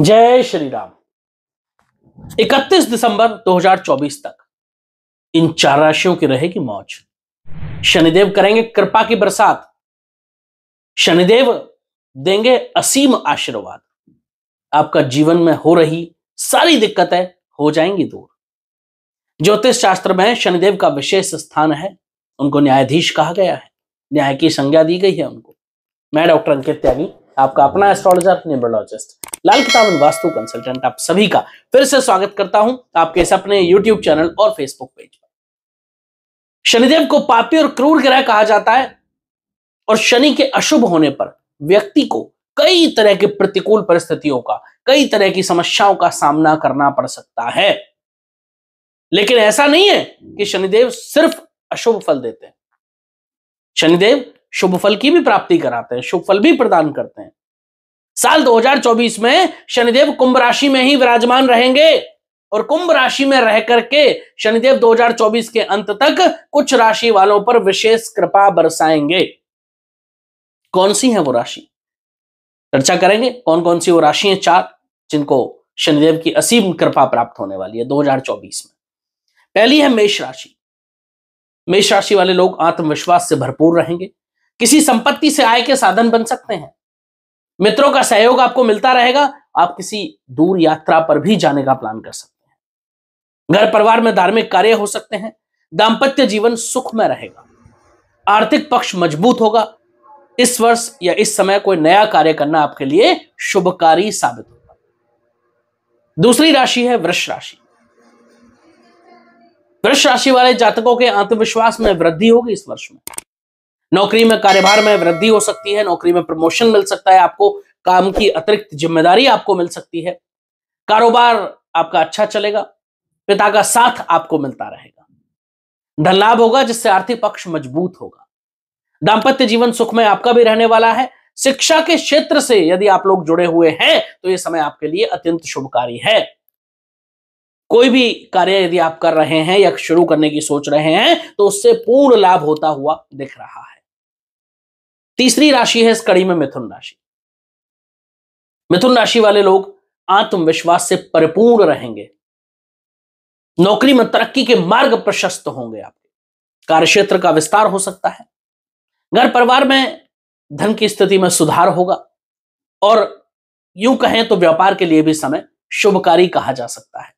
जय श्री राम 31 दिसंबर 2024 तक इन चार राशियों की रहेगी मौज शनिदेव करेंगे कृपा की बरसात शनिदेव देंगे असीम आशीर्वाद आपका जीवन में हो रही सारी दिक्कतें हो जाएंगी दूर ज्योतिष शास्त्र में शनिदेव का विशेष स्थान है उनको न्यायाधीश कहा गया है न्याय की संज्ञा दी गई है उनको मैं डॉक्टर अंकित त्यागी आपका अपना एस्ट्रोलॉजर न्यूमरोलॉजिस्ट लाल किताब वास्तु कंसल्टेंट आप सभी का फिर से स्वागत करता हूं आपके इस अपने यूट्यूब चैनल और फेसबुक पेज पर शनिदेव को पापी और क्रूर ग्रह कहा जाता है और शनि के अशुभ होने पर व्यक्ति को कई तरह के प्रतिकूल परिस्थितियों का कई तरह की समस्याओं का सामना करना पड़ सकता है लेकिन ऐसा नहीं है कि शनिदेव सिर्फ अशुभ फल देते हैं शनिदेव शुभ फल की भी प्राप्ति कराते हैं शुभ फल भी प्रदान करते हैं साल 2024 में शनिदेव कुंभ राशि में ही विराजमान रहेंगे और कुंभ राशि में रह करके शनिदेव 2024 के अंत तक कुछ राशि वालों पर विशेष कृपा बरसाएंगे कौन सी है वो राशि चर्चा करेंगे कौन कौन सी वो राशि है चार जिनको शनिदेव की असीम कृपा प्राप्त होने वाली है 2024 में पहली है मेष राशि मेष राशि वाले लोग आत्मविश्वास से भरपूर रहेंगे किसी संपत्ति से आय के साधन बन सकते हैं मित्रों का सहयोग आपको मिलता रहेगा आप किसी दूर यात्रा पर भी जाने का प्लान कर सकते हैं घर परिवार में धार्मिक कार्य हो सकते हैं दाम्पत्य जीवन सुख में रहेगा आर्थिक पक्ष मजबूत होगा इस वर्ष या इस समय कोई नया कार्य करना आपके लिए शुभकारी साबित होगा दूसरी राशि है वृक्ष राशि वृक्ष राशि वाले जातकों के आत्मविश्वास में वृद्धि होगी इस वर्ष में नौकरी में कार्यभार में वृद्धि हो सकती है नौकरी में प्रमोशन मिल सकता है आपको काम की अतिरिक्त जिम्मेदारी आपको मिल सकती है कारोबार आपका अच्छा चलेगा पिता का साथ आपको मिलता रहेगा धन लाभ होगा जिससे आर्थिक पक्ष मजबूत होगा दाम्पत्य जीवन सुख में आपका भी रहने वाला है शिक्षा के क्षेत्र से यदि आप लोग जुड़े हुए हैं तो ये समय आपके लिए अत्यंत शुभकारी है कोई भी कार्य यदि आप कर रहे हैं या शुरू करने की सोच रहे हैं तो उससे पूर्ण लाभ होता हुआ दिख रहा है तीसरी राशि है इस कड़ी में मिथुन राशि मिथुन राशि वाले लोग आत्मविश्वास से परिपूर्ण रहेंगे नौकरी में तरक्की के मार्ग प्रशस्त होंगे आपके कार्यक्षेत्र का विस्तार हो सकता है घर परिवार में धन की स्थिति में सुधार होगा और यूं कहें तो व्यापार के लिए भी समय शुभकारी कहा जा सकता है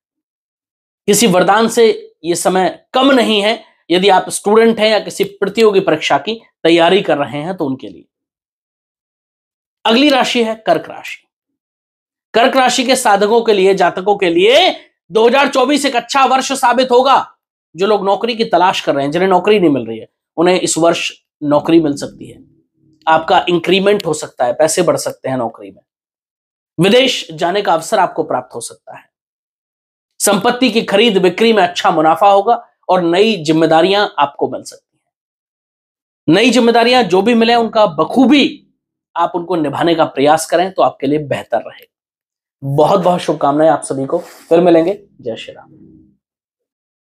किसी वरदान से यह समय कम नहीं है यदि आप स्टूडेंट हैं या किसी प्रतियोगी परीक्षा की तैयारी कर रहे हैं तो उनके लिए अगली राशि है कर्क राशि कर्क राशि के साधकों के लिए जातकों के लिए 2024 एक अच्छा वर्ष साबित होगा जो लोग नौकरी की तलाश कर रहे हैं जिन्हें नौकरी नहीं मिल रही है उन्हें इस वर्ष नौकरी मिल सकती है आपका इंक्रीमेंट हो सकता है पैसे बढ़ सकते हैं नौकरी में विदेश जाने का अवसर आपको प्राप्त हो सकता है संपत्ति की खरीद बिक्री में अच्छा मुनाफा होगा और नई जिम्मेदारियां आपको मिल सकती हैं नई जिम्मेदारियां जो भी मिले उनका बखूबी आप उनको निभाने का प्रयास करें तो आपके लिए बेहतर रहेगा बहुत बहुत शुभकामनाएं आप सभी को फिर मिलेंगे जय श्री राम